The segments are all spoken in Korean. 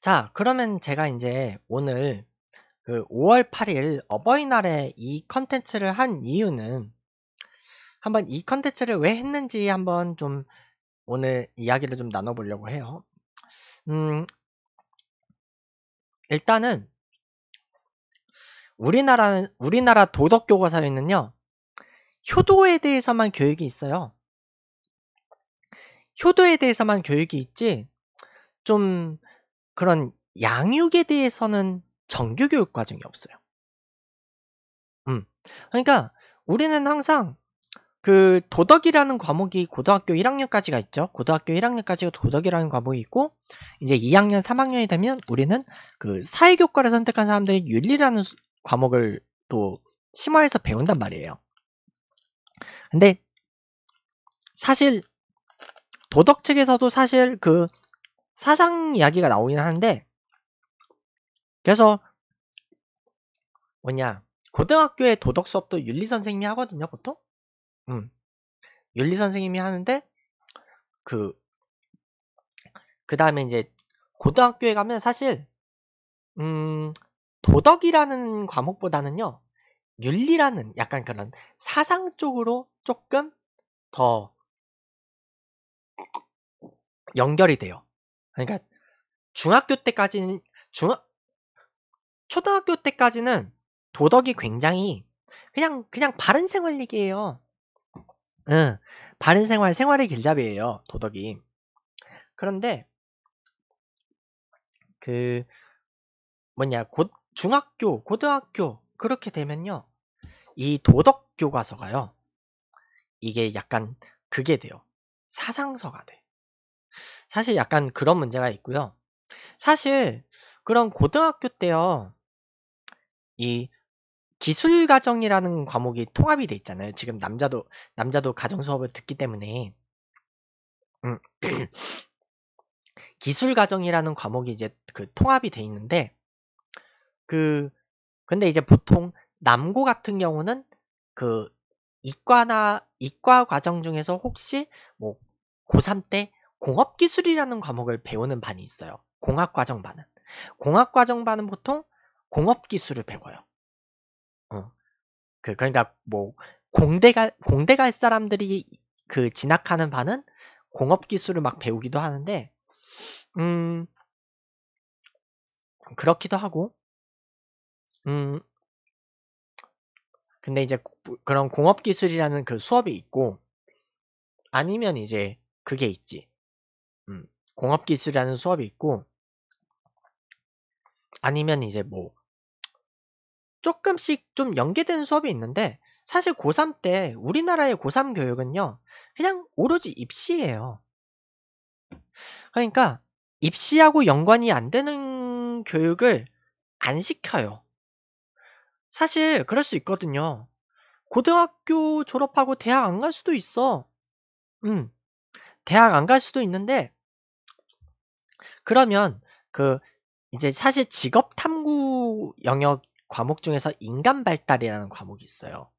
자, 그러면 제가 이제 오늘 그 5월 8일 어버이날에 이 컨텐츠를 한 이유는 한번 이 컨텐츠를 왜 했는지 한번 좀 오늘 이야기를 좀 나눠보려고 해요. 음, 일단은 우리나라 우리나라 도덕 교과서에는요 효도에 대해서만 교육이 있어요. 효도에 대해서만 교육이 있지 좀 그런 양육에 대해서는 정규 교육 과정이 없어요. 음. 그러니까 우리는 항상 그 도덕이라는 과목이 고등학교 1학년까지가 있죠. 고등학교 1학년까지가 도덕이라는 과목이 있고 이제 2학년, 3학년이 되면 우리는 그 사회교과를 선택한 사람들의 윤리라는 과목을 또 심화해서 배운단 말이에요. 근데 사실 도덕 책에서도 사실 그 사상 이야기가 나오긴 하는데 그래서 뭐냐 고등학교의 도덕 수업도 윤리 선생님이 하거든요 보통 음 윤리 선생님이 하는데 그 그 다음에 이제 고등학교에 가면 사실 음 도덕이라는 과목보다는요 윤리라는 약간 그런 사상 쪽으로 조금 더 연결이 돼요. 그러니까 중학교 때까지는 중학 초등학교 때까지는 도덕이 굉장히 그냥 그냥 바른 생활얘기예요 응, 바른 생활 생활의 길잡이예요 도덕이. 그런데 그 뭐냐 곧 중학교 고등학교 그렇게 되면요 이 도덕 교과서가요 이게 약간 그게 돼요 사상서가 돼 사실 약간 그런 문제가 있고요. 사실 그런 고등학교 때요. 이 기술 가정이라는 과목이 통합이 돼 있잖아요. 지금 남자도 남자도 가정 수업을 듣기 때문에. 음, 기술 가정이라는 과목이 이제 그 통합이 돼 있는데 그 근데 이제 보통 남고 같은 경우는 그 이과나 이과 과정 중에서 혹시 뭐 고3 때 공업기술이라는 과목을 배우는 반이 있어요. 공학과정반은. 공학과정반은 보통 공업기술을 배워요. 어. 그, 그러니까 뭐, 공대 갈, 공대 갈 사람들이 그 진학하는 반은 공업기술을 막 배우기도 하는데, 음, 그렇기도 하고, 음, 근데 이제 그런 공업기술이라는 그 수업이 있고, 아니면 이제 그게 있지. 공업기술이라는 수업이 있고 아니면 이제 뭐 조금씩 좀 연계되는 수업이 있는데 사실 고3 때 우리나라의 고3 교육은요 그냥 오로지 입시예요 그러니까 입시하고 연관이 안 되는 교육을 안 시켜요 사실 그럴 수 있거든요 고등학교 졸업하고 대학 안 갈 수도 있어 음 대학 안 갈 수도 있는데 그러면 그 이제 사실 직업 탐구 영역 과목 중에서 인간 발달이라는 과목이 있어요.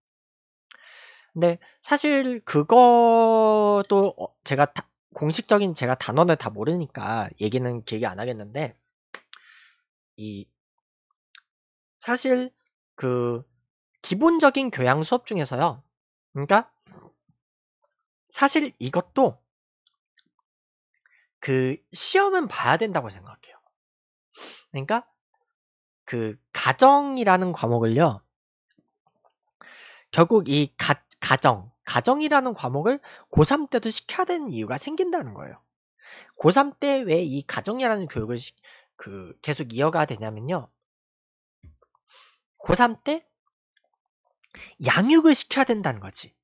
근데 사실 그것도 어, 제가 다, 공식적인 제가 단어를 다 모르니까 얘기는 길이안 하겠는데 이 사실 그 기본적인 교양 수업 중에서요. 그러니까 사실 이것도 그 시험은 봐야 된다고 생각해요. 그러니까 그 가정이라는 과목을요. 결국 이 가, 가정, 가정이라는 과목을 고3 때도 시켜야 되는 이유가 생긴다는 거예요. 고3 때 왜 이 가정이라는 교육을 시, 그 계속 이어가야 되냐면요. 고3 때 양육을 시켜야 된다는 거지.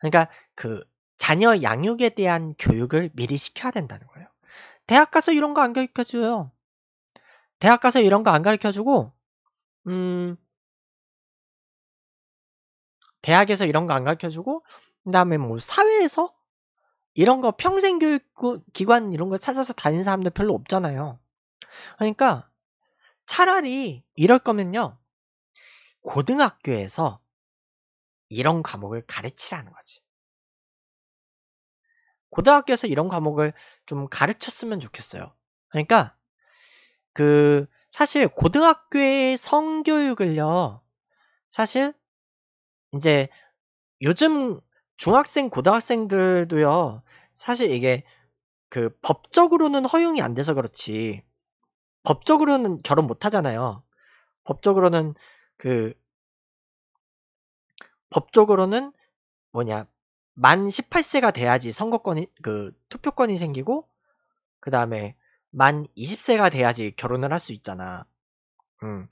그러니까 그 자녀 양육에 대한 교육을 미리 시켜야 된다는 거예요. 대학 가서 이런 거 안 가르쳐줘요. 대학 가서 이런 거 안 가르쳐주고 음 대학에서 이런 거 안 가르쳐주고 그다음에 뭐 사회에서 이런 거 평생 교육 기관 이런 거 찾아서 다닌 사람들 별로 없잖아요. 그러니까 차라리 이럴 거면요 고등학교에서 이런 과목을 가르치라는 거지. 고등학교에서 이런 과목을 좀 가르쳤으면 좋겠어요. 그러니까 그 사실 고등학교의 성교육을요. 사실 이제 요즘 중학생 고등학생들도요. 사실 이게 그 법적으로는 허용이 안 돼서 그렇지. 법적으로는 결혼 못 하잖아요. 법적으로는 그 법적으로는 뭐냐 만 18세가 돼야지 선거권이 그 투표권이 생기고 그 다음에 만 20세가 돼야지 결혼을 할 수 있잖아. 음,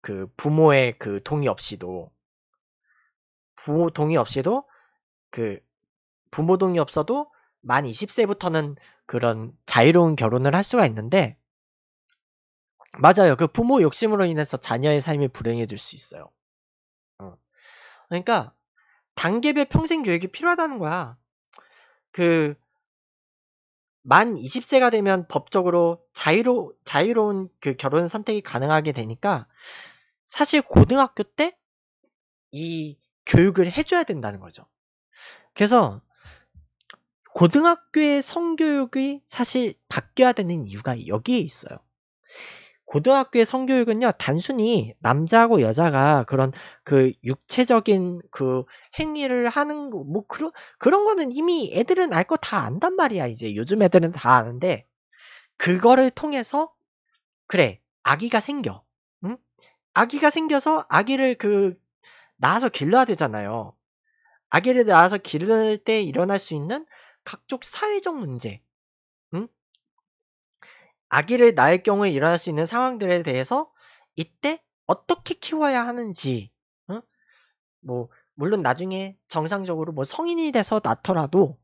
그 부모의 그 동의 없이도 부모 동의 없이도 그 부모 동의 없어도 만 20세부터는 그런 자유로운 결혼을 할 수가 있는데 맞아요. 그 부모 욕심으로 인해서 자녀의 삶이 불행해질 수 있어요. 그러니까 단계별 평생 교육이 필요하다는 거야. 그, 만 20세가 되면 법적으로 자유로, 자유로운 그 결혼 선택이 가능하게 되니까 사실 고등학교 때 이 교육을 해줘야 된다는 거죠. 그래서 고등학교의 성교육이 사실 바뀌어야 되는 이유가 여기에 있어요. 고등학교의 성교육은요, 단순히 남자하고 여자가 그런 그 육체적인 그 행위를 하는, 뭐, 그런, 그런 거는 이미 애들은 알 거 다 안단 말이야, 이제. 요즘 애들은 다 아는데, 그거를 통해서, 그래, 아기가 생겨. 응? 아기가 생겨서 아기를 그, 낳아서 길러야 되잖아요. 아기를 낳아서 기를 때 일어날 수 있는 각종 사회적 문제, 아기를 낳을 경우에 일어날 수 있는 상황들에 대해서 이때 어떻게 키워야 하는지, 응? 뭐, 물론 나중에 정상적으로 뭐 성인이 돼서 낳더라도,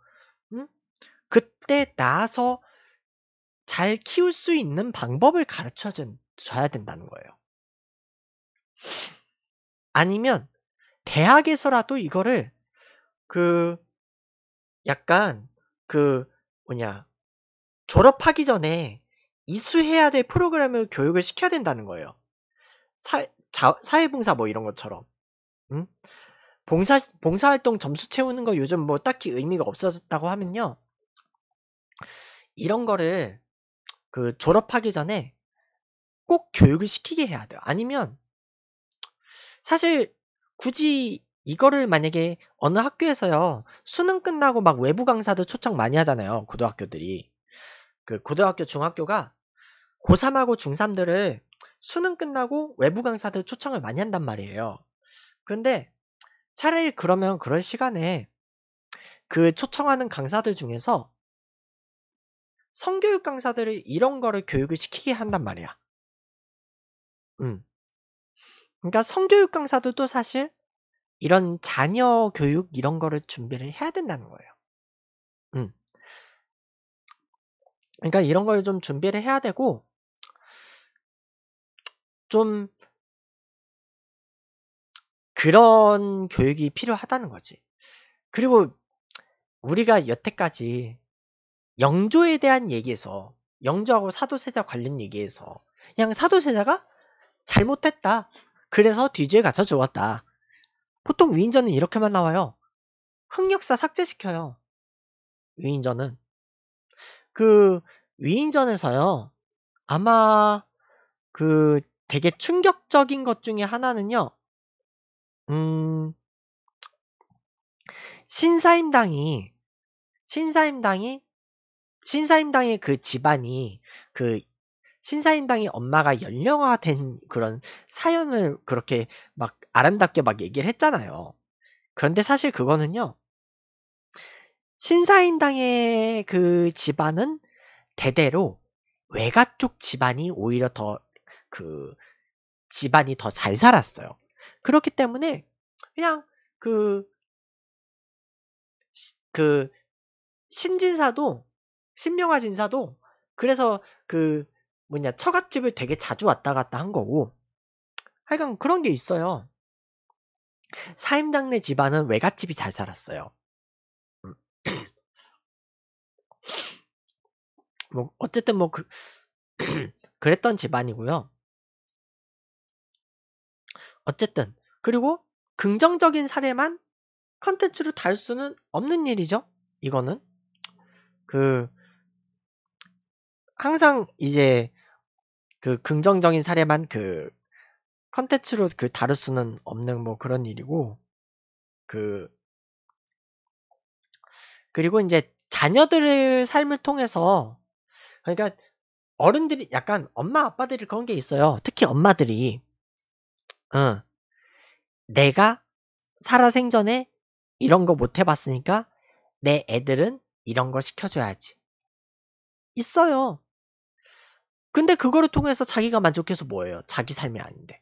응? 그때 낳아서 잘 키울 수 있는 방법을 가르쳐 줘야 된다는 거예요. 아니면, 대학에서라도 이거를, 그, 약간, 그, 뭐냐, 졸업하기 전에 이수해야 될 프로그램을 교육을 시켜야 된다는 거예요. 사, 자, 사회봉사 뭐 이런 것처럼. 응? 봉사, 봉사활동 점수 채우는 거 요즘 뭐 딱히 의미가 없어졌다고 하면요. 이런 거를 그 졸업하기 전에 꼭 교육을 시키게 해야 돼요. 아니면 사실 굳이 이거를 만약에 어느 학교에서요. 수능 끝나고 막 외부 강사도 초청 많이 하잖아요. 고등학교들이. 그 고등학교 중학교가 고3하고 중3들을 수능 끝나고 외부 강사들 초청을 많이 한단 말이에요. 그런데 차라리 그러면 그럴 시간에 그 초청하는 강사들 중에서 성교육 강사들을 이런 거를 교육을 시키게 한단 말이야. 음. 그러니까 성교육 강사들도 사실 이런 자녀 교육 이런 거를 준비를 해야 된다는 거예요. 그러니까 이런 걸 좀 준비를 해야 되고 좀 그런 교육이 필요하다는 거지. 그리고 우리가 여태까지 영조에 대한 얘기에서 영조하고 사도세자 관련 얘기에서 그냥 사도세자가 잘못했다. 그래서 뒤지에 갇혀 죽었다. 보통 위인전은 이렇게만 나와요. 흑역사 삭제시켜요. 위인전은 그 위인전에서요. 아마 그 되게 충격적인 것 중에 하나는요. 음 신사임당이 신사임당이 신사임당의 그 집안이 그 신사임당이 엄마가 연령화된 그런 사연을 그렇게 막 아름답게 막 얘기를 했잖아요. 그런데 사실 그거는요. 신사임당의 그 집안은 대대로 외가 쪽 집안이 오히려 더 그 집안이 더 잘 살았어요. 그렇기 때문에 그냥 그, 그, 신진사도, 신명화 진사도 그래서 그 뭐냐, 처갓집을 되게 자주 왔다 갔다 한 거고 하여간 그런 게 있어요. 사임당내 집안은 외갓집이 잘 살았어요. 뭐 어쨌든 뭐 그, 그랬던 집안이고요. 어쨌든 그리고 긍정적인 사례만 컨텐츠로 달 수는 없는 일이죠. 이거는 그 항상 이제 그 긍정적인 사례만 그 컨텐츠로 그 다룰 수는 없는 뭐 그런 일이고 그 그리고 이제 자녀들의 삶을 통해서 그러니까 어른들이 약간 엄마 아빠들이 그런 게 있어요. 특히 엄마들이 어, 내가 살아생전에 이런 거 못 해봤으니까 내 애들은 이런 거 시켜줘야지. 있어요. 근데 그거를 통해서 자기가 만족해서 뭐예요? 자기 삶이 아닌데.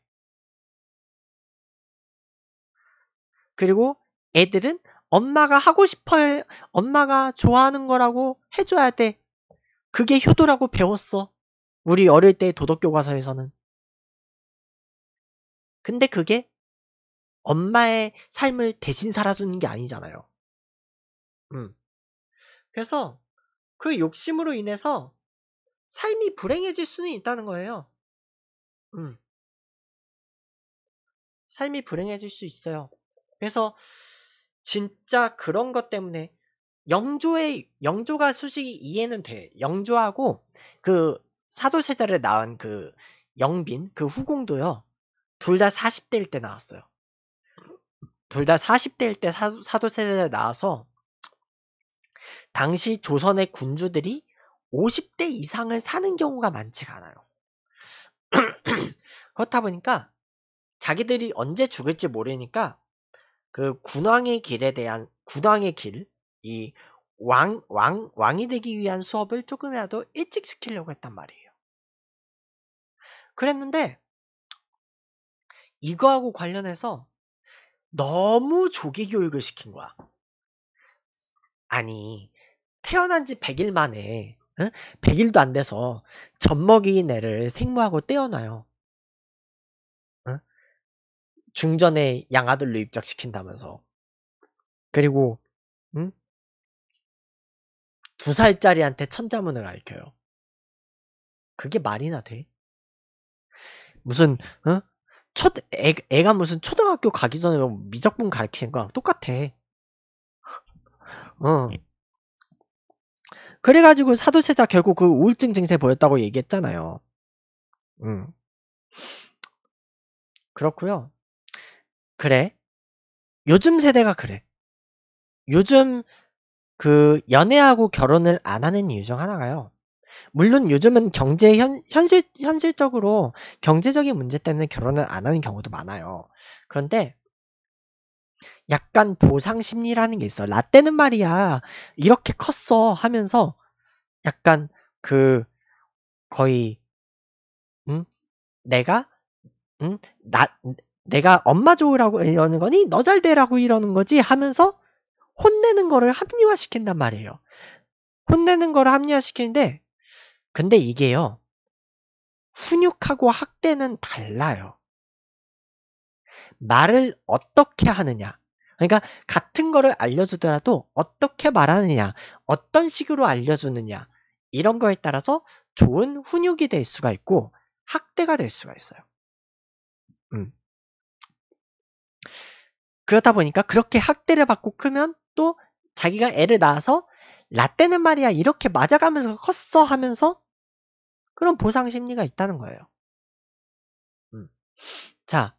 그리고 애들은 엄마가 하고 싶어, 엄마가 좋아하는 거라고 해줘야 돼. 그게 효도라고 배웠어. 우리 어릴 때 도덕교과서에서는. 근데 그게 엄마의 삶을 대신 살아주는 게 아니잖아요. 음. 그래서 그 욕심으로 인해서 삶이 불행해질 수는 있다는 거예요. 음. 삶이 불행해질 수 있어요. 그래서 진짜 그런 것 때문에 영조의 영조가 수식이 이해는 돼. 영조하고 그 사도세자를 낳은 그 영빈 그 후궁도요. 둘 다 40대일 때 나왔어요. 둘 다 40대일 때 사도, 세자를 낳아서 당시 조선의 군주들이 50대 이상을 사는 경우가 많지가 않아요. 그렇다 보니까 자기들이 언제 죽을지 모르니까 그 군왕의 길에 대한 군왕의 길이 왕, 왕, 왕이 되기 위한 수업을 조금이라도 일찍 시키려고 했단 말이에요. 그랬는데, 이거하고 관련해서 너무 조기 교육을 시킨 거야. 아니, 태어난 지 100일 만에, 응? 100일도 안 돼서 젖먹이인 애를 생모하고 떼어놔요. 응? 중전에 양아들로 입적시킨다면서. 그리고, 응? 두 살짜리한테 천자문을 가르켜요 그게 말이나 돼? 무슨 어? 첫 애, 애가 무슨 초등학교 가기 전에 뭐 미적분 가르치는 거랑 똑같아. 어. 그래가지고 사도세자 결국 그 우울증 증세 보였다고 얘기했잖아요. 음. 그렇구요 그래. 요즘 세대가 그래. 요즘 그 연애하고 결혼을 안 하는 이유 중 하나가요. 물론 요즘은 경제 현, 현실 현실적으로 경제적인 문제 때문에 결혼을 안 하는 경우도 많아요. 그런데 약간 보상 심리라는 게 있어. 라떼는 말이야 이렇게 컸어 하면서 약간 그 거의 응 내가 응나 내가 엄마 좋으라고 이러는 거니 너 잘 되라고 이러는 거지 하면서 혼내는 거를 합리화시킨단 말이에요. 혼내는 거를 합리화시키는데 근데 이게요. 훈육하고 학대는 달라요. 말을 어떻게 하느냐. 그러니까 같은 거를 알려주더라도 어떻게 말하느냐, 어떤 식으로 알려주느냐 이런 거에 따라서 좋은 훈육이 될 수가 있고 학대가 될 수가 있어요. 음. 그러다 보니까 그렇게 학대를 받고 크면 또 자기가 애를 낳아서 라떼는 말이야 이렇게 맞아가면서 컸어 하면서 그런 보상 심리가 있다는 거예요. 음. 자,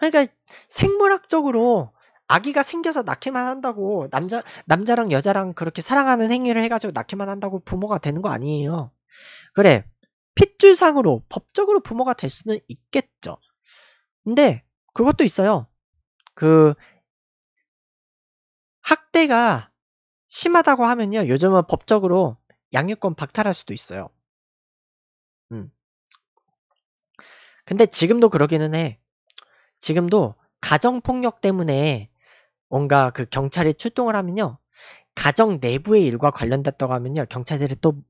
그러니까 생물학적으로 아기가 생겨서 낳기만 한다고 남자 남자랑 여자랑 그렇게 사랑하는 행위를 해가지고 낳기만 한다고 부모가 되는 거 아니에요. 그래 핏줄상으로 법적으로 부모가 될 수는 있겠죠. 근데 그것도 있어요. 그 학대가 심하다고 하면요. 요즘은 법적으로 양육권 박탈할 수도 있어요. 음. 근데 지금도 그러기는 해. 지금도 가정폭력 때문에 뭔가 그 경찰이 출동을 하면요. 가정 내부의 일과 관련됐다고 하면요. 경찰들이 또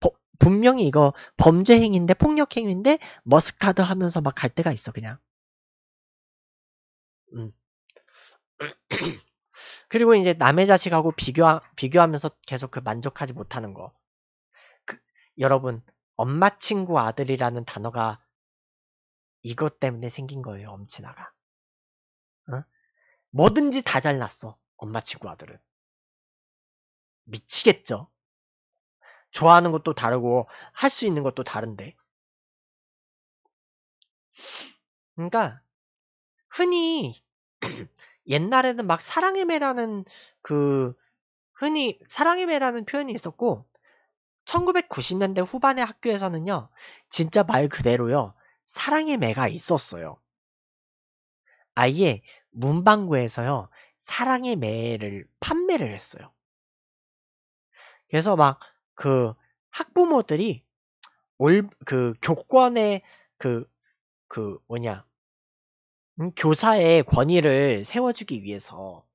보, 분명히 이거 범죄 행위인데 폭력 행위인데 머스카드 하면서 막 갈 때가 있어 그냥. 음. 그리고 이제 남의 자식하고 비교 비교하면서 계속 그 만족하지 못하는 거. 그, 여러분, 엄마 친구 아들이라는 단어가 이것 때문에 생긴 거예요, 엄친아가. 어? 뭐든지 다 잘났어, 엄마 친구 아들은. 미치겠죠? 좋아하는 것도 다르고, 할 수 있는 것도 다른데. 그러니까, 흔히 옛날에는 막 사랑의 매라는 그 흔히 사랑의 매라는 표현이 있었고 1990년대 후반의 학교에서는요 진짜 말 그대로요 사랑의 매가 있었어요. 아예 문방구에서요 사랑의 매를 판매를 했어요. 그래서 막 그 학부모들이 올그 교권의 그그 그 뭐냐 음, 교사의 권위를 세워주기 위해서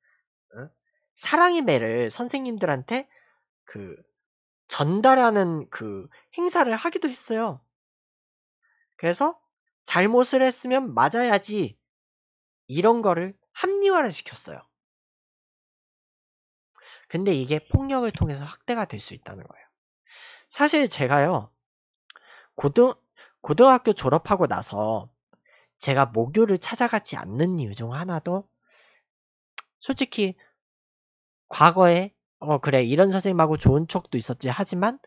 어? 사랑의 매를 선생님들한테 그 전달하는 그 행사를 하기도 했어요. 그래서 잘못을 했으면 맞아야지 이런 거를 합리화를 시켰어요. 근데 이게 폭력을 통해서 확대가될 수 있다는 거예요. 사실 제가요, 고등, 고등학교 졸업하고 나서 제가 모교를 찾아가지 않는 이유 중 하나도 솔직히 과거에 어 그래 이런 선생님하고 좋은 척도 있었지 하지만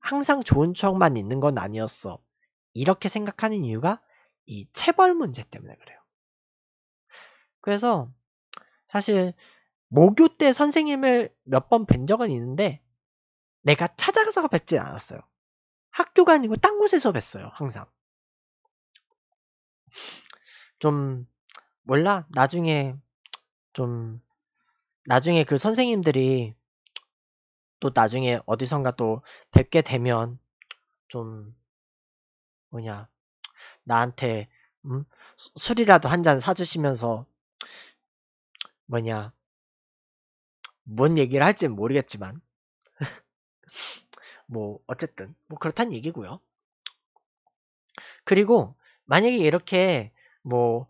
항상 좋은 추억만 있는 건 아니었어 이렇게 생각하는 이유가 이 체벌 문제 때문에 그래요 그래서 사실 모교 때 선생님을 몇 번 뵌 적은 있는데 내가 찾아가서 뵙진 않았어요 학교가 아니고 딴 곳에서 뵀어요 항상 좀 몰라 나중에 좀 나중에 그 선생님들이 또 나중에 어디선가 또 뵙게 되면 좀 뭐냐 나한테 음? 술이라도 한 잔 사주시면서 뭐냐 뭔 얘기를 할지 모르겠지만 뭐 어쨌든 뭐 그렇단 얘기고요. 그리고 만약에 이렇게 뭐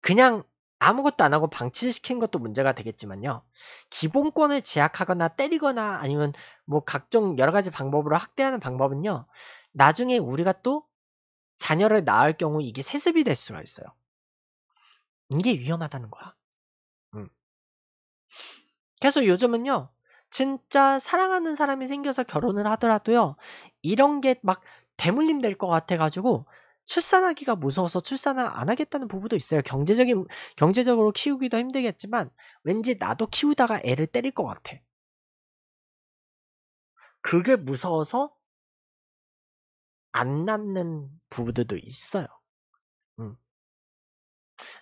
그냥 아무것도 안 하고 방치를 시킨 것도 문제가 되겠지만요. 기본권을 제약하거나 때리거나 아니면 뭐 각종 여러 가지 방법으로 학대하는 방법은요. 나중에 우리가 또 자녀를 낳을 경우 이게 세습이 될 수가 있어요. 이게 위험하다는 거야. 음. 그래서 요즘은요. 진짜 사랑하는 사람이 생겨서 결혼을 하더라도요. 이런 게 막 대물림 될 것 같아가지고 출산하기가 무서워서 출산을 안 하겠다는 부부도 있어요. 경제적인 경제적으로 키우기도 힘들겠지만 왠지 나도 키우다가 애를 때릴 것 같아. 그게 무서워서 안 낳는 부부들도 있어요. 음.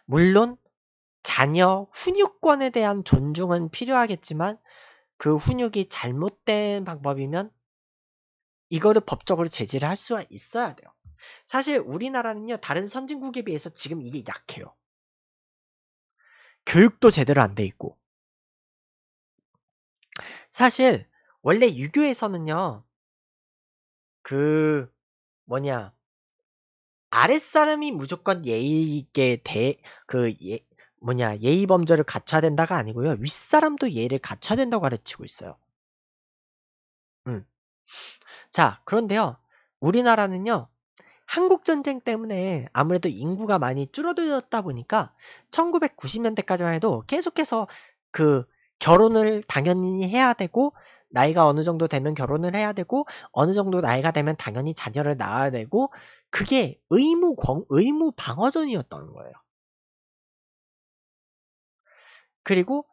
물론 자녀 훈육권에 대한 존중은 필요하겠지만 그 훈육이 잘못된 방법이면 이거를 법적으로 제지를 할 수가 있어야 돼요. 사실 우리나라는요, 다른 선진국에 비해서 지금 이게 약해요. 교육도 제대로 안 돼 있고. 사실, 원래 유교에서는요, 그, 뭐냐, 아랫사람이 무조건 예의 있게 대, 그, 예, 뭐냐, 예의 범절을 갖춰야 된다가 아니고요. 윗사람도 예의를 갖춰야 된다고 가르치고 있어요. 음. 자, 그런데요. 우리나라는요. 한국 전쟁 때문에 아무래도 인구가 많이 줄어들었다 보니까 1990년대까지만 해도 계속해서 그 결혼을 당연히 해야 되고 나이가 어느 정도 되면 결혼을 해야 되고 어느 정도 나이가 되면 당연히 자녀를 낳아야 되고 그게 의무 권, 의무 방어전이었던 거예요. 그리고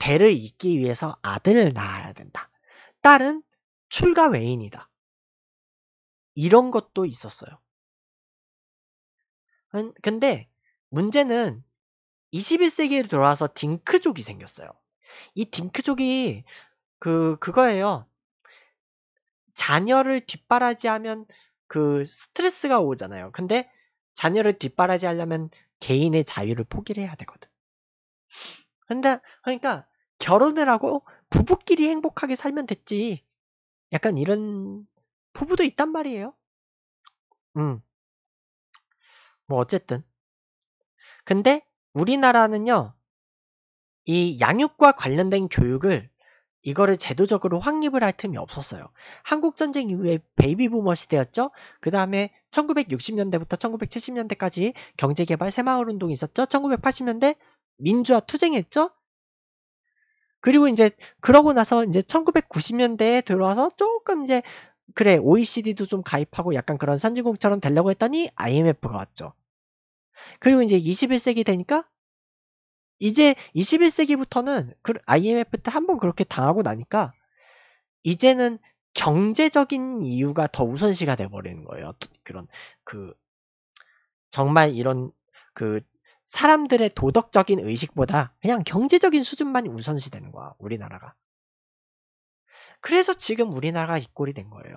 대를 잇기 위해서 아들을 낳아야 된다. 딸은 출가 외인이다. 이런 것도 있었어요. 근데 문제는 21세기로 돌아와서 딩크족이 생겼어요. 이 딩크족이 그 그거예요. 자녀를 뒷바라지하면 그 스트레스가 오잖아요. 근데 자녀를 뒷바라지하려면 개인의 자유를 포기를 해야 되거든. 근데 그러니까 결혼을 하고 부부끼리 행복하게 살면 됐지. 약간 이런 부부도 있단 말이에요. 음. 뭐 어쨌든. 근데 우리나라는요. 이 양육과 관련된 교육을 이거를 제도적으로 확립을 할 틈이 없었어요. 한국전쟁 이후에 베이비부머 시대였죠. 그 다음에 1960년대부터 1970년대까지 경제개발 새마을운동이 있었죠. 1980년대 민주화 투쟁했죠. 그리고 이제 그러고 나서 이제 1990년대에 들어와서 조금 이제 그래 OECD도 좀 가입하고 약간 그런 선진국처럼 되려고 했더니 IMF가 왔죠. 그리고 이제 21세기 되니까 이제 21세기부터는 그 IMF 때 한 번 그렇게 당하고 나니까 이제는 경제적인 이유가 더 우선시가 돼버리는 거예요. 그런 그 정말 이런 그 사람들의 도덕적인 의식보다 그냥 경제적인 수준만이 우선시되는 거야 우리나라가. 그래서 지금 우리나라가 이 꼴이 된 거예요.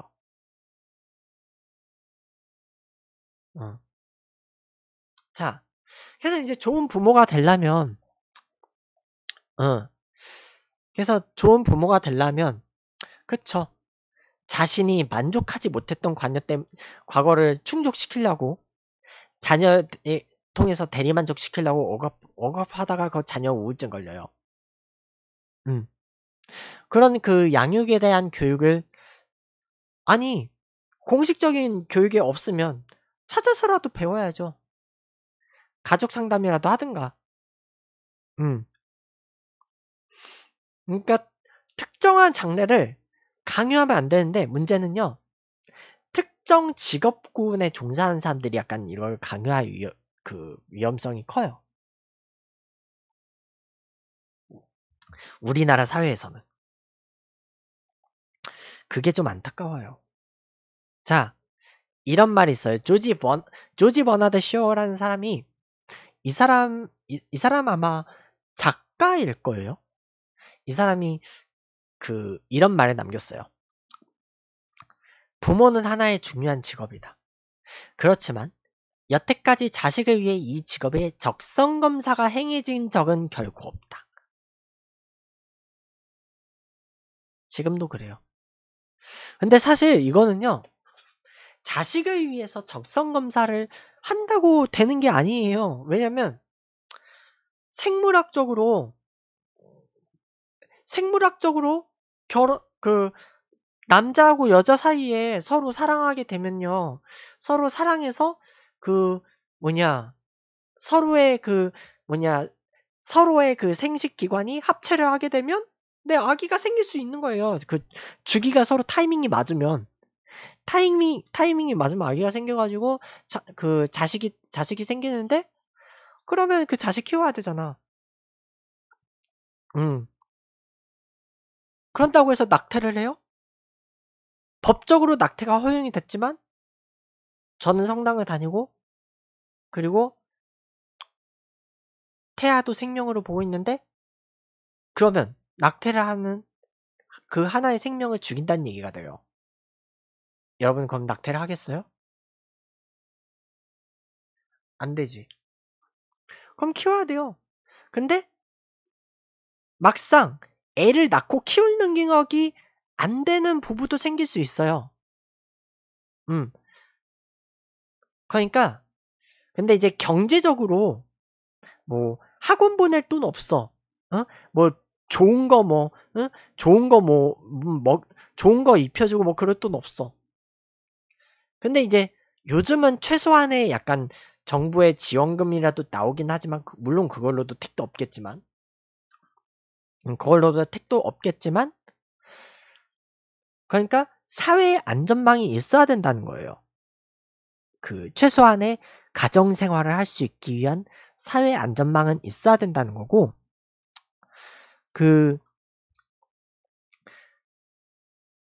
어. 자, 그래서 이제 좋은 부모가 되려면, 어. 그래서 좋은 부모가 되려면, 그쵸. 자신이 만족하지 못했던 관여 때 과거를 충족시키려고 자녀 통해서 대리만족시키려고 억압 억압하다가 그 자녀 우울증 걸려요. 음. 그런 그 양육에 대한 교육을 아니 공식적인 교육이 없으면 찾아서라도 배워야죠. 가족 상담이라도 하든가. 음. 그러니까 특정한 장르를 강요하면 안 되는데 문제는요. 특정 직업군에 종사하는 사람들이 약간 이걸 강요할 그 위험성이 커요. 우리나라 사회에서는. 그게 좀 안타까워요. 자, 이런 말이 있어요. 조지 번, 조지 버나드 쇼라는 사람이 이 사람, 이, 이 사람 아마 작가일 거예요. 이 사람이 그, 이런 말을 남겼어요. 부모는 하나의 중요한 직업이다. 그렇지만 여태까지 자식을 위해 이직업에 적성 검사가 행해진 적은 결코 없다. 지금도 그래요. 근데 사실 이거는요. 자식을 위해서 적성 검사를 한다고 되는 게 아니에요. 왜냐면 생물학적으로 생물학적으로 결혼 그 남자하고 여자 사이에 서로 사랑하게 되면요. 서로 사랑해서 그 뭐냐 서로의 그 뭐냐 서로의 그 생식 기관이 합체를 하게 되면 네, 아기가 생길 수 있는 거예요. 그 주기가 서로 타이밍이 맞으면 타이밍 타이밍이 맞으면 아기가 생겨가지고 자, 그 자식이 자식이 생기는데 그러면 그 자식 키워야 되잖아. 음. 그런다고 해서 낙태를 해요? 법적으로 낙태가 허용이 됐지만 저는 성당을 다니고 그리고 태아도 생명으로 보고 있는데 그러면 낙태를 하면 그 하나의 생명을 죽인다는 얘기가 돼요. 여러분 그럼 낙태를 하겠어요? 안 되지. 그럼 키워야 돼요. 근데 막상 애를 낳고 키우는 능력이 안 되는 부부도 생길 수 있어요. 음. 그러니까 근데 이제 경제적으로 뭐 학원 보낼 돈 없어. 어? 뭐 좋은 거 뭐, 응? 좋은 거 뭐, 음, 먹, 좋은 거 입혀주고 뭐 그럴 돈 없어. 근데 이제 요즘은 최소한의 약간 정부의 지원금이라도 나오긴 하지만, 그, 물론 그걸로도 택도 없겠지만, 음, 그걸로도 택도 없겠지만, 그러니까 사회 안전망이 있어야 된다는 거예요. 그 최소한의 가정 생활을 할 수 있기 위한 사회 안전망은 있어야 된다는 거고, 그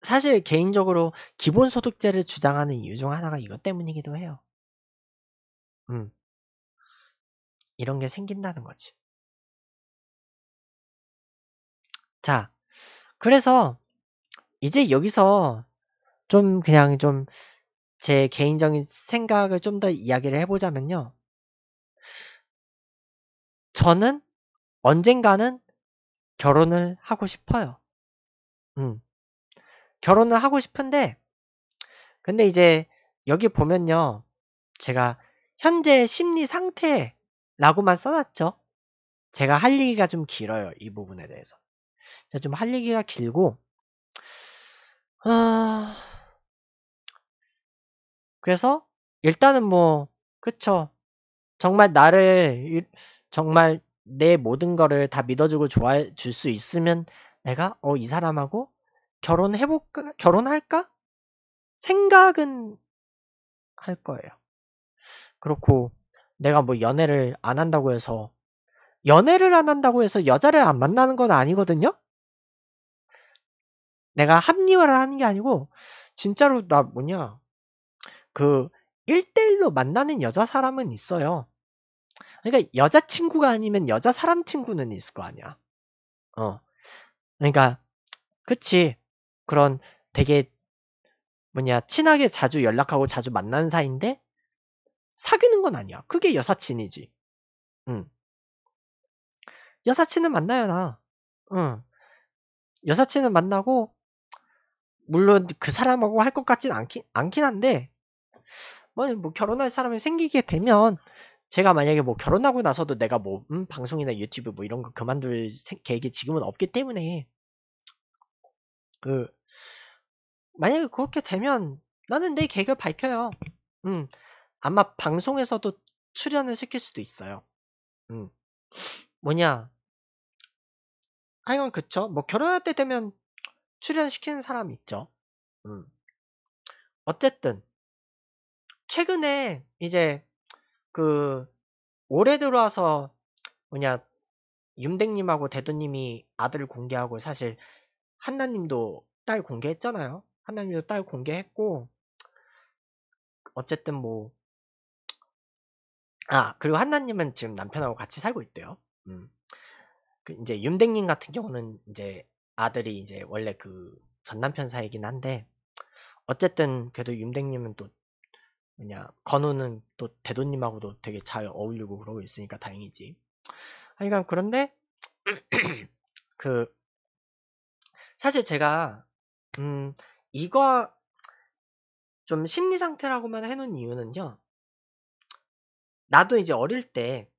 사실 개인적으로 기본소득제를 주장하는 이유 중 하나가 이것 때문이기도 해요. 음. 이런 게 생긴다는 거지. 자, 그래서 이제 여기서 좀 그냥 좀 제 개인적인 생각을 좀 더 이야기를 해보자면요. 저는 언젠가는 결혼을 하고 싶어요. 음. 결혼을 하고 싶은데, 근데 이제 여기 보면요. 제가 현재 심리 상태라고만 써놨죠. 제가 할 얘기가 좀 길어요. 이 부분에 대해서. 좀 할 얘기가 길고, 아... 그래서 일단은 뭐, 그쵸. 정말 나를, 정말 내 모든 거를 다 믿어주고 좋아해 줄 수 있으면 내가 어이 사람하고 결혼해볼까 결혼할까 생각은 할 거예요. 그렇고 내가 뭐 연애를 안 한다고 해서 연애를 안 한다고 해서 여자를 안 만나는 건 아니거든요. 내가 합리화를 하는 게 아니고 진짜로 나 뭐냐 그 1대1로 만나는 여자 사람은 있어요. 그러니까 여자친구가 아니면 여자 사람 친구는 있을 거 아니야. 어. 그러니까, 그치. 그런 되게, 뭐냐, 친하게 자주 연락하고 자주 만난 사이인데, 사귀는 건 아니야. 그게 여사친이지. 응. 여사친은 만나요, 나. 응. 여사친은 만나고, 물론 그 사람하고 할 것 같진 않긴, 않긴 한데, 뭐, 뭐 결혼할 사람이 생기게 되면, 제가 만약에 뭐 결혼하고 나서도 내가 뭐 음, 방송이나 유튜브 뭐 이런 거 그만둘 계획이 지금은 없기 때문에 그 만약에 그렇게 되면 나는 내 계획을 밝혀요. 음 아마 방송에서도 출연을 시킬 수도 있어요. 음 뭐냐 하여간 그쵸 뭐 결혼할 때 되면 출연시키는 사람 있죠. 음 어쨌든 최근에 이제 그 올해 들어와서 뭐냐 윤댕님하고 대도님이 아들 공개하고 사실 한나님도 딸 공개했잖아요. 한나님도 딸 공개했고 어쨌든 뭐 아 그리고 한나님은 지금 남편하고 같이 살고 있대요. 음. 그 이제 윤댕님 같은 경우는 이제 아들이 이제 원래 그 전 남편 사이긴 한데 어쨌든 그래도 윤댕님은또 뭐냐 건우는 또 대도님하고도 되게 잘 어울리고 그러고 있으니까 다행이지. 하여간 그런데 그 사실 제가 음 이거 좀 심리 상태라고만 해놓은 이유는요. 나도 이제 어릴 때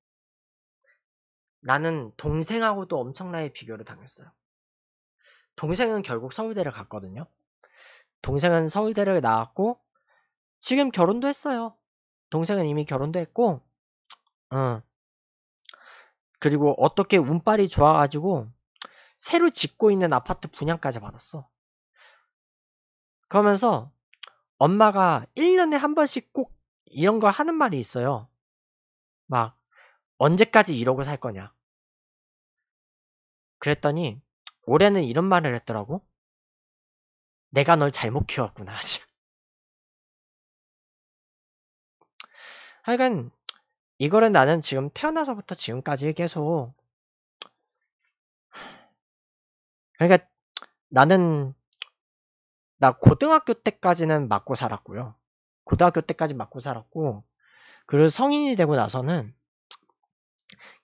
나는 동생하고도 엄청나게 비교를 당했어요. 동생은 결국 서울대를 갔거든요. 동생은 서울대를 나왔고 지금 결혼도 했어요. 동생은 이미 결혼도 했고, 어. 그리고 어떻게 운빨이 좋아가지고 새로 짓고 있는 아파트 분양까지 받았어. 그러면서 엄마가 1년에 한 번씩 꼭 이런 거 하는 말이 있어요. 막 언제까지 1억을 살 거냐. 그랬더니 올해는 이런 말을 했더라고. 내가 널 잘못 키웠구나. 하여간 이거는 나는 지금 태어나서부터 지금까지 계속 그러니까 나는 나 고등학교 때까지는 맞고 살았고요. 고등학교 때까지 맞고 살았고 그리고 성인이 되고 나서는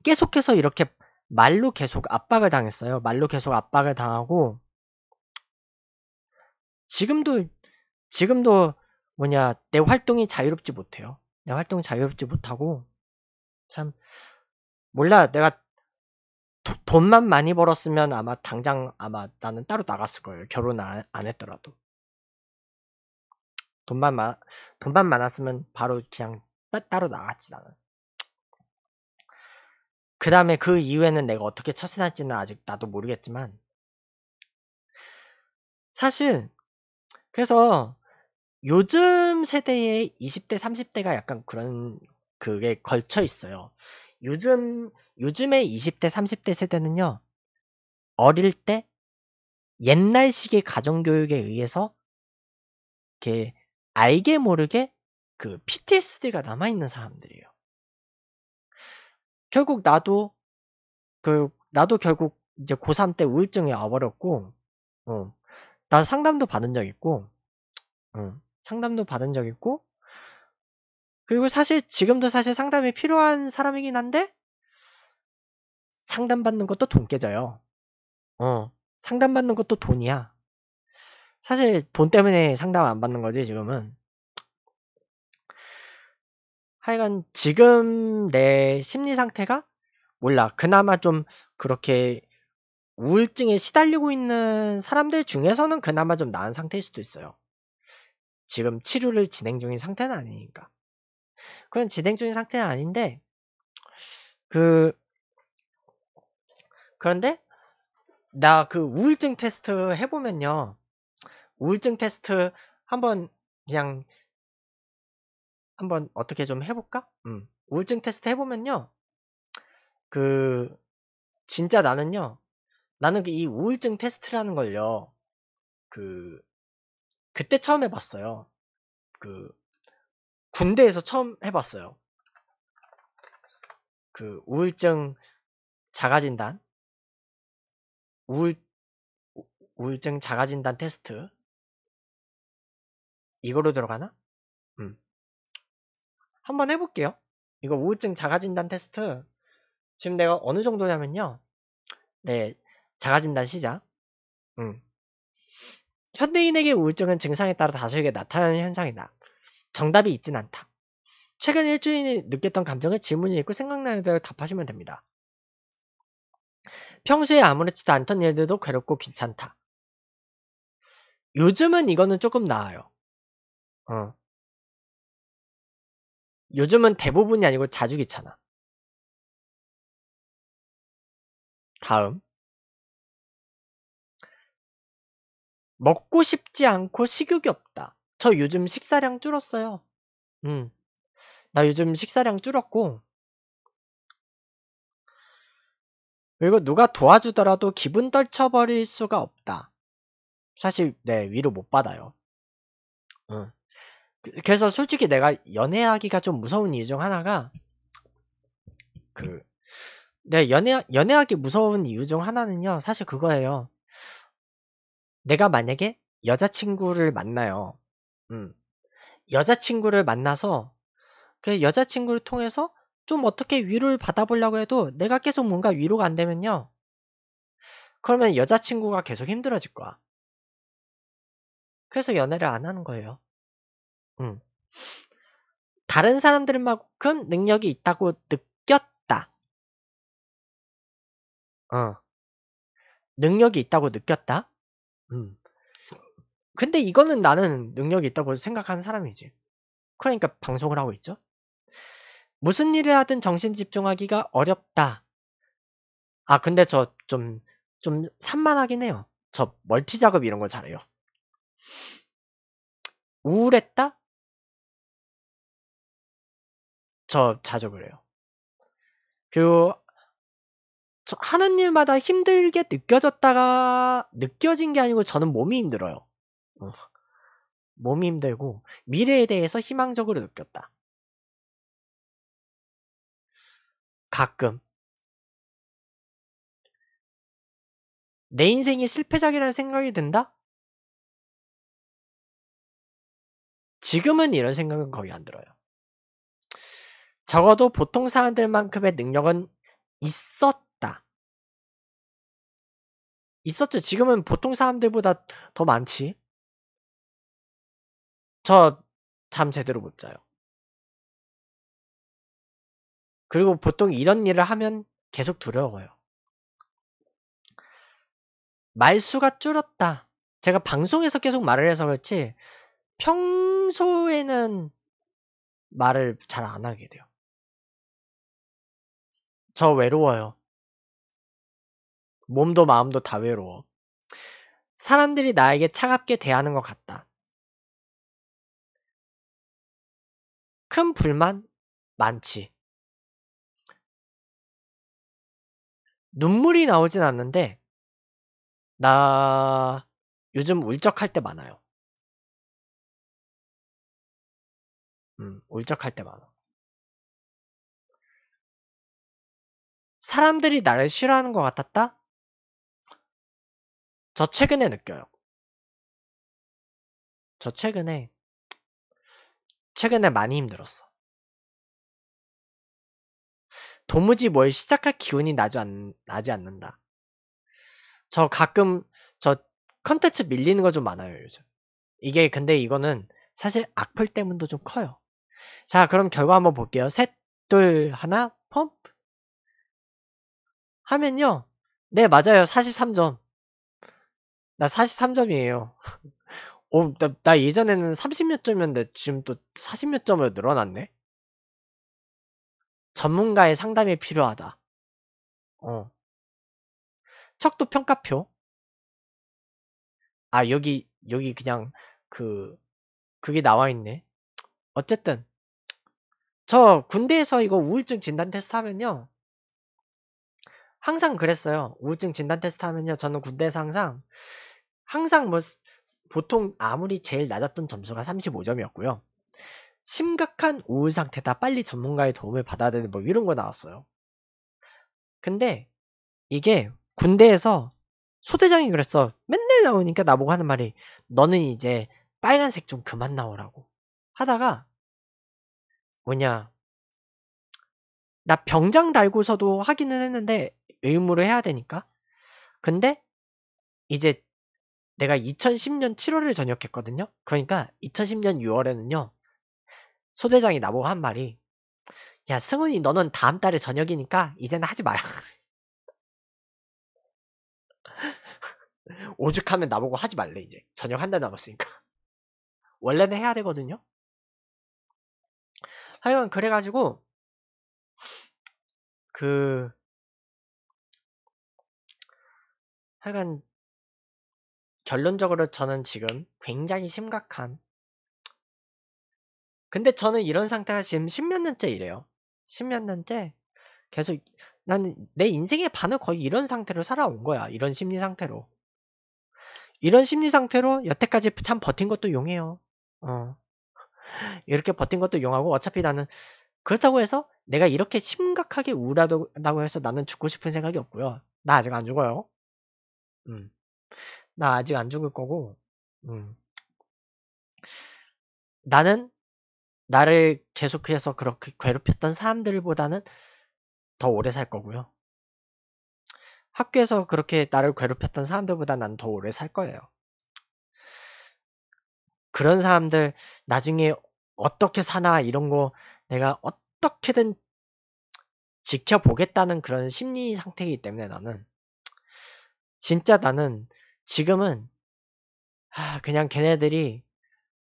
계속해서 이렇게 말로 계속 압박을 당했어요. 말로 계속 압박을 당하고 지금도 지금도 뭐냐 내 활동이 자유롭지 못해요. 내 활동이 자유롭지 못하고 참 몰라 내가 도, 돈만 많이 벌었으면 아마 당장 아마 나는 따로 나갔을 거예요 결혼 안, 안 했더라도 돈만 많 돈만 많았으면 바로 그냥 따, 따로 나갔지 나는 그 다음에 그 이후에는 내가 어떻게 처신할지는 아직 나도 모르겠지만 사실 그래서 요즘 세대의 20대, 30대가 약간 그런 그게 걸쳐 있어요. 요즘 요즘의 20대, 30대 세대는요. 어릴 때 옛날식의 가정 교육에 의해서 이렇게 알게 모르게 그 PTSD가 남아 있는 사람들이에요. 결국 나도 그 나도 결국 이제 고3 때 우울증에 와버렸고 어, 나 상담도 받은 적 있고 어, 상담도 받은 적 있고 그리고 사실 지금도 사실 상담이 필요한 사람이긴 한데 상담받는 것도 돈 깨져요. 어, 상담받는 것도 돈이야. 사실 돈 때문에 상담 안 받는 거지 지금은. 하여간 지금 내 심리 상태가 몰라. 그나마 좀 그렇게 우울증에 시달리고 있는 사람들 중에서는 그나마 좀 나은 상태일 수도 있어요. 지금 치료를 진행 중인 상태는 아니니까. 그건 진행 중인 상태는 아닌데, 그, 그런데, 나 그 우울증 테스트 해보면요. 우울증 테스트 한번 그냥, 한번 어떻게 좀 해볼까? 음. 우울증 테스트 해보면요. 그, 진짜 나는요. 나는 그 이 우울증 테스트라는 걸요. 그, 그때 처음 해봤어요. 그 군대에서 처음 해봤어요. 그 우울증 자가진단 우울 우울증 자가진단 테스트 이거로 들어가나? 음. 한번 해볼게요. 이거 우울증 자가진단 테스트 지금 내가 어느 정도냐면요. 네, 자가진단 시작. 음. 현대인에게 우울증은 증상에 따라 다수에게 나타나는 현상이다. 정답이 있진 않다. 최근 일주일이 느꼈던 감정에 질문이 있고 생각나는 대로 답하시면 됩니다. 평소에 아무렇지도 않던 일들도 괴롭고 귀찮다. 요즘은 이거는 조금 나아요. 어. 요즘은 대부분이 아니고 자주 귀찮아. 다음. 먹고 싶지 않고 식욕이 없다. 저 요즘 식사량 줄었어요. 음. 나 요즘 식사량 줄었고. 그리고 누가 도와주더라도 기분 떨쳐버릴 수가 없다. 사실, 네, 위로 못 받아요. 응. 그, 그래서 솔직히 내가 연애하기가 좀 무서운 이유 중 하나가, 그, 네, 연애, 연애하기 무서운 이유 중 하나는요, 사실 그거예요. 내가 만약에 여자친구를 만나요. 음. 여자친구를 만나서 그 여자친구를 통해서 좀 어떻게 위로를 받아보려고 해도 내가 계속 뭔가 위로가 안 되면요. 그러면 여자친구가 계속 힘들어질 거야. 그래서 연애를 안 하는 거예요. 음. 다른 사람들만큼 능력이 있다고 느꼈다. 어. 능력이 있다고 느꼈다. 음. 근데 이거는 나는 능력이 있다고 생각하는 사람이지. 그러니까 방송을 하고 있죠. 무슨 일을 하든 정신 집중하기가 어렵다. 아, 근데 저 좀, 좀 산만하긴 해요. 저 멀티 작업 이런 걸 잘해요. 우울했다? 저 자주 그래요. 그리고 하는 일마다 힘들게 느껴졌다가 느껴진 게 아니고 저는 몸이 힘들어요. 어. 몸이 힘들고 미래에 대해서 희망적으로 느꼈다. 가끔 내 인생이 실패작이라는 생각이 든다? 지금은 이런 생각은 거의 안 들어요. 적어도 보통 사람들만큼의 능력은 있었 있었죠. 지금은 보통 사람들보다 더 많지. 저 잠 제대로 못 자요. 그리고 보통 이런 일을 하면 계속 두려워요. 말수가 줄었다. 제가 방송에서 계속 말을 해서 그렇지 평소에는 말을 잘 안 하게 돼요. 저 외로워요. 몸도 마음도 다 외로워. 사람들이 나에게 차갑게 대하는 것 같다. 큰 불만 많지. 눈물이 나오진 않는데, 나 요즘 울적할 때 많아요. 음, 울적할 때 많아. 사람들이 나를 싫어하는 것 같았다? 저 최근에 느껴요. 저 최근에 최근에 많이 힘들었어. 도무지 뭘 시작할 기운이 나지, 않, 나지 않는다. 저 가끔 저 컨텐츠 밀리는 거 좀 많아요, 요즘. 이게 근데 이거는 사실 악플 때문도 좀 커요. 자, 그럼 결과 한번 볼게요. 셋, 둘, 하나, 펌프. 하면요. 네, 맞아요. 43점. 나 43점이에요. 오, 어, 나, 나 예전에는 30 몇 점이었는데 지금 또 40 몇 점으로 늘어났네? 전문가의 상담이 필요하다. 어. 척도 평가표. 아, 여기, 여기 그냥 그, 그게 나와 있네. 어쨌든. 저 군대에서 이거 우울증 진단 테스트 하면요. 항상 그랬어요. 우울증 진단 테스트 하면요. 저는 군대에서 항상 항상 뭐 보통 아무리 제일 낮았던 점수가 35점이었고요. 심각한 우울 상태다 빨리 전문가의 도움을 받아야 되는 뭐 이런 거 나왔어요. 근데 이게 군대에서 소대장이 그랬어. 맨날 나오니까 나보고 하는 말이 너는 이제 빨간색 좀 그만 나오라고 하다가 뭐냐 나 병장 달고서도 하기는 했는데 의무로 해야 되니까 근데 이제 내가 2010년 7월을 전역했거든요. 그러니까 2010년 6월에는요. 소대장이 나보고 한 말이 야 승훈이 너는 다음 달에 전역이니까 이제는 하지 마라. 오죽하면 나보고 하지 말래 이제 전역 한 달 남았으니까 원래는 해야 되거든요. 하여간 그래가지고 그 하여간 결론적으로 저는 지금 굉장히 심각한 근데 저는 이런 상태가 지금 십몇 년째 이래요. 십몇 년째 계속 나는 내 인생의 반을 거의 이런 상태로 살아온 거야. 이런 심리 상태로. 이런 심리 상태로 여태까지 참 버틴 것도 용해요. 어. 이렇게 버틴 것도 용하고 어차피 나는 그렇다고 해서 내가 이렇게 심각하게 우울하다고 해서 나는 죽고 싶은 생각이 없고요. 나 아직 안 죽어요. 음. 나 아직 안 죽을 거고, 음. 나는 나를 계속해서 그렇게 괴롭혔던 사람들보다는 더 오래 살 거고요. 학교에서 그렇게 나를 괴롭혔던 사람들보다 난 더 오래 살 거예요. 그런 사람들 나중에 어떻게 사나 이런 거 내가 어떻게든 지켜보겠다는 그런 심리 상태이기 때문에 나는 진짜 나는 지금은 하, 아, 그냥 걔네들이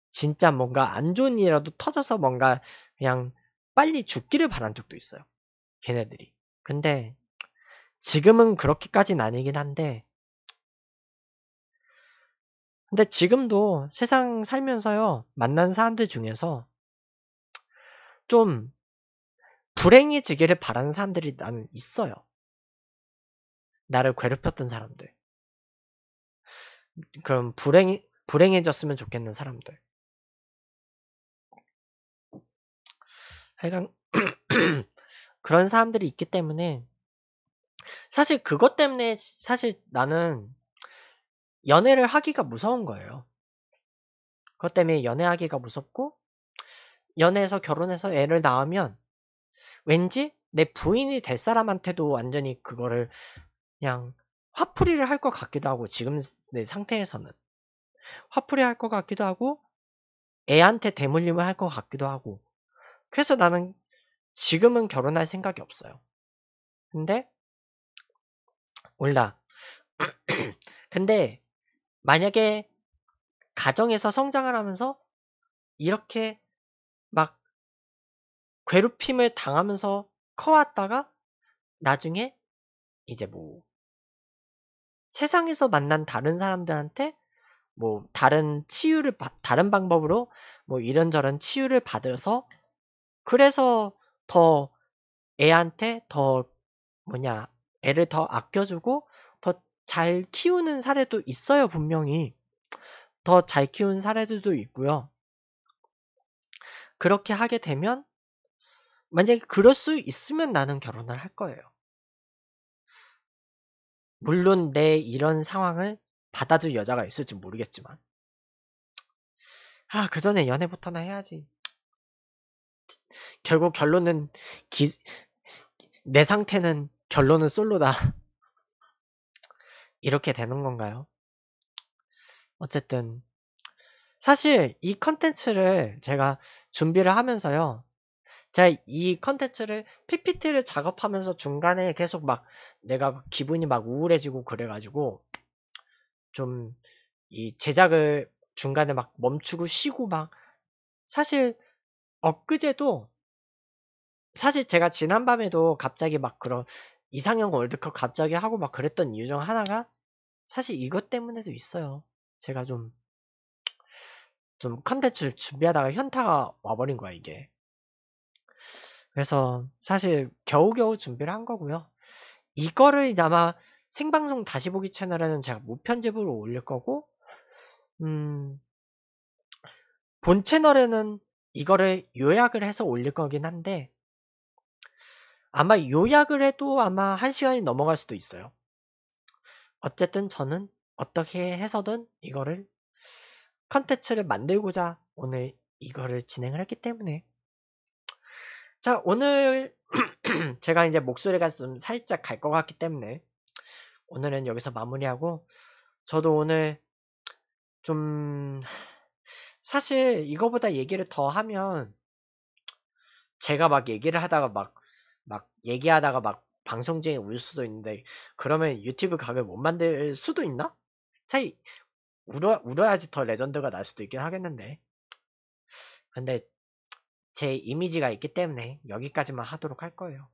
진짜 뭔가 안 좋은 일이라도 터져서 뭔가 그냥 빨리 죽기를 바란 적도 있어요. 걔네들이. 근데 지금은 그렇게까지는 아니긴 한데 근데 지금도 세상 살면서요 만난 사람들 중에서 좀 불행해지기를 바라는 사람들이 나는 있어요. 나를 괴롭혔던 사람들. 그럼 불행 불행해졌으면 좋겠는 사람들. 하여 그런 사람들이 있기 때문에 사실 그것 때문에 사실 나는 연애를 하기가 무서운 거예요. 그것 때문에 연애하기가 무섭고 연애해서 결혼해서 애를 낳으면 왠지 내 부인이 될 사람한테도 완전히 그거를 그냥 화풀이를 할 것 같기도 하고 지금 내 네, 상태에서는 화풀이 할 것 같기도 하고 애한테 대물림을 할 것 같기도 하고 그래서 나는 지금은 결혼할 생각이 없어요. 근데 몰라. 근데 만약에 가정에서 성장을 하면서 이렇게 막 괴롭힘을 당하면서 커왔다가 나중에 이제 뭐 세상에서 만난 다른 사람들한테 뭐 다른 치유를 다른 방법으로 뭐 이런저런 치유를 받아서 그래서 더 애한테 더 뭐냐 애를 더 아껴주고 더 잘 키우는 사례도 있어요 분명히 더 잘 키운 사례들도 있고요 그렇게 하게 되면 만약에 그럴 수 있으면 나는 결혼을 할 거예요 물론 내 이런 상황을 받아줄 여자가 있을지 모르겠지만 아그 전에 연애부터나 해야지 결국 결론은 기, 내 상태는 결론은 솔로다 이렇게 되는 건가요? 어쨌든 사실 이 컨텐츠를 제가 준비를 하면서요 제가 이 컨텐츠를 PPT를 작업하면서 중간에 계속 막 내가 기분이 막 우울해지고 그래가지고 좀 이 제작을 중간에 막 멈추고 쉬고 막 사실 엊그제도 사실 제가 지난밤에도 갑자기 막 그런 이상형 월드컵 갑자기 하고 막 그랬던 이유 중 하나가 사실 이것 때문에도 있어요. 제가 좀, 좀 컨텐츠 준비하다가 현타가 와버린 거야, 이게. 그래서 사실 겨우겨우 준비를 한 거고요. 이거를 아마 생방송 다시 보기 채널에는 제가 무편집으로 올릴 거고, 음, 본 채널에는 이거를 요약을 해서 올릴 거긴 한데, 아마 요약을 해도 아마 한시간이 넘어갈 수도 있어요. 어쨌든 저는 어떻게 해서든 이거를 컨텐츠를 만들고자 오늘 이거를 진행을 했기 때문에 자, 오늘 제가 이제 목소리가 좀 살짝 갈 것 같기 때문에 오늘은 여기서 마무리하고 저도 오늘 좀 사실 이거보다 얘기를 더 하면 제가 막 얘기를 하다가 막, 막 얘기하다가 막 방송 중에 울 수도 있는데 그러면 유튜브 각을 못 만들 수도 있나? 차이 울어, 울어야지 더 레전드가 날 수도 있긴 하겠는데 근데 제 이미지가 있기 때문에 여기까지만 하도록 할 거예요.